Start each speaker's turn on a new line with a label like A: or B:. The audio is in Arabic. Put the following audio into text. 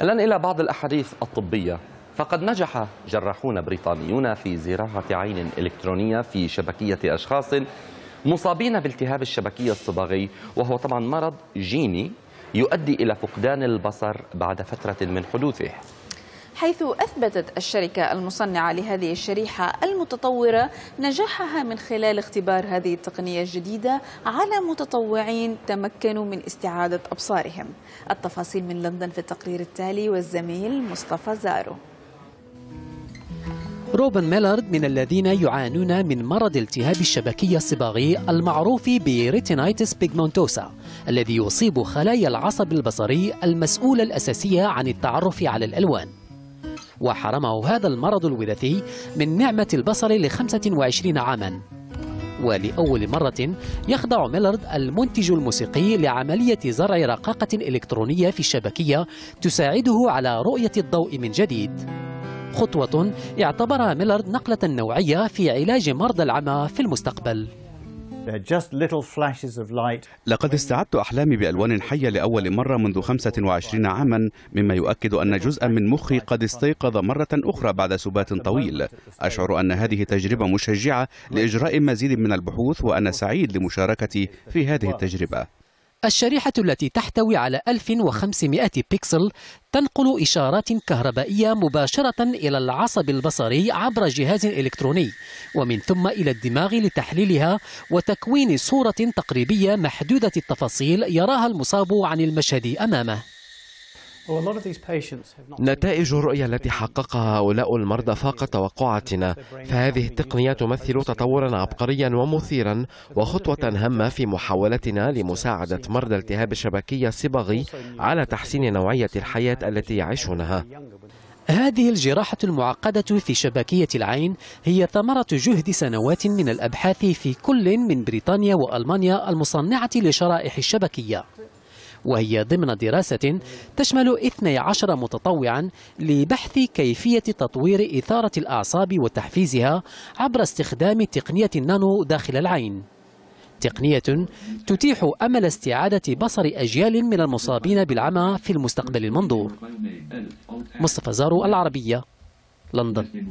A: الآن إلى بعض الأحاديث الطبية فقد نجح جراحون بريطانيون في زراعة عين إلكترونية في شبكية أشخاص مصابين بالتهاب الشبكية الصباغي وهو طبعا مرض جيني يؤدي إلى فقدان البصر بعد فترة من حدوثه
B: حيث أثبتت الشركة المصنعة لهذه الشريحة المتطورة نجاحها من خلال اختبار هذه التقنية الجديدة على متطوعين تمكنوا من استعادة أبصارهم التفاصيل من لندن في التقرير التالي والزميل مصطفى زارو روبن
C: ميلارد من الذين يعانون من مرض التهاب الشبكية الصباغي المعروف بريتينايتس بيجمونتوسا الذي يصيب خلايا العصب البصري المسؤولة الأساسية عن التعرف على الألوان وحرمه هذا المرض الوراثي من نعمة البصر لخمسة وعشرين عاماً ولأول مرة يخضع ميلارد المنتج الموسيقي لعملية زرع رقاقة إلكترونية في الشبكية تساعده على رؤية الضوء من جديد خطوة اعتبرها ميلارد نقلة نوعية في علاج مرضى العمى في المستقبل
D: لقد استعدت أحلامي بألوان حية لأول مرة منذ 25 عاما مما يؤكد أن جزءا من مخي قد استيقظ مرة أخرى بعد سبات طويل أشعر أن هذه تجربة مشجعة لإجراء مزيد من البحوث وأنا سعيد لمشاركتي في هذه التجربة
C: الشريحة التي تحتوي على 1500 بكسل تنقل إشارات كهربائية مباشرة إلى العصب البصري عبر جهاز إلكتروني ومن ثم إلى الدماغ لتحليلها وتكوين صورة تقريبية محدودة التفاصيل يراها المصاب عن المشهد أمامه
E: نتائج الرؤية التي حققها هؤلاء المرضى فاقت توقعاتنا فهذه التقنية تمثل تطورا عبقريا ومثيرا وخطوة هامة في محاولتنا لمساعدة مرضى التهاب الشبكية الصباغي على تحسين نوعية الحياة التي يعيشونها هذه الجراحة المعقدة في شبكية العين
C: هي ثمرة جهد سنوات من الأبحاث في كل من بريطانيا وألمانيا المصنعة لشرائح الشبكية وهي ضمن دراسة تشمل 12 متطوعا لبحث كيفية تطوير إثارة الأعصاب وتحفيزها عبر استخدام تقنية النانو داخل العين تقنية تتيح أمل استعادة بصر أجيال من المصابين بالعمى في المستقبل المنظور مصطفى زارو العربية لندن